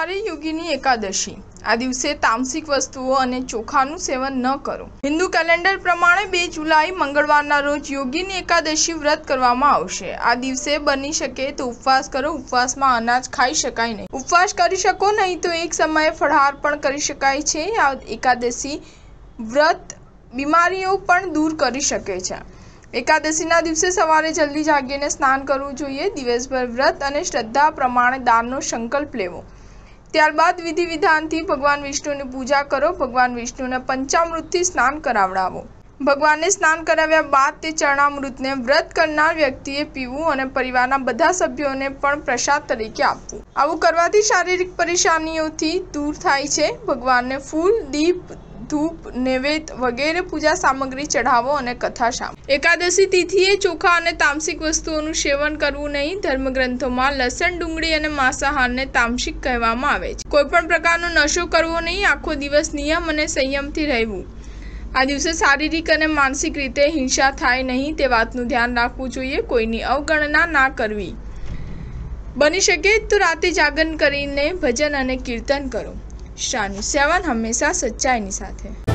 જાન્યુઆરી યુગીની એકાદશી આ દિવસે તામસિક વસ્તુઓ અને ચોખાનું સેવન ન કરો હિન્દુ કેલેન્ડર પ્રમાણે બે જુલાઈ મંગળવારના રોજ યોગીની એકાદશી વ્રત કરવામાં આવશે આ દિવસે બની શકે તો ઉપવાસ કરો ઉપવાસમાં અનાજ ખાઈ શકાય નહીં ઉપવાસ કરી શકો નહીં તો એક સમયે ફળહાર પણ કરી શકાય છે આ એકાદશી વ્રત બીમારીઓ પણ દૂર કરી શકે છે એકાદશીના દિવસે સવારે જલ્દી જાગીને સ્નાન કરવું જોઈએ દિવસભર વ્રત અને શ્રદ્ધા પ્રમાણે દાનનો સંકલ્પ લેવો ત્યારબાદ વિધિ વિધાનથી ભગવાન વિષ્ણુની પૂજા કરો ભગવાન વિષ્ણુને પંચામૃતથી સ્નાન કરાવડાવો ભગવાનને સ્નાન કરાવ્યા બાદ તે ચરણામૃતને વ્રત કરનાર વ્યક્તિએ પીવું અને પરિવારના બધા સભ્યોને પણ પ્રસાદ તરીકે આપવું આવું કરવાથી શારીરિક પરેશાનીઓથી દૂર થાય છે ભગવાનને ફૂલ દીપ ધૂપ નૈવેદ વગેરે પૂજા સામગ્રી ચઢાવો અને કથા સાંભળો એકાદશી તિથિએ ચોખા અને તામસિક વસ્તુઓનું સેવન કરવું નહીં ધર્મગ્રંથોમાં લસણ ડુંગળી અને માંસાહારને તામસિક કહેવામાં આવે છે કોઈપણ પ્રકારનો નશો કરવો નહીં આખો દિવસ નિયમ અને સંયમથી રહેવું આ દિવસે શારીરિક અને માનસિક રીતે હિંસા થાય નહીં તે વાતનું ધ્યાન રાખવું જોઈએ કોઈની અવગણના ના કરવી બની શકે તો રાતે જાગરણ કરીને ભજન અને કીર્તન કરો શાનુ સેવન હંમેશા સચ્ચાઈની સાથે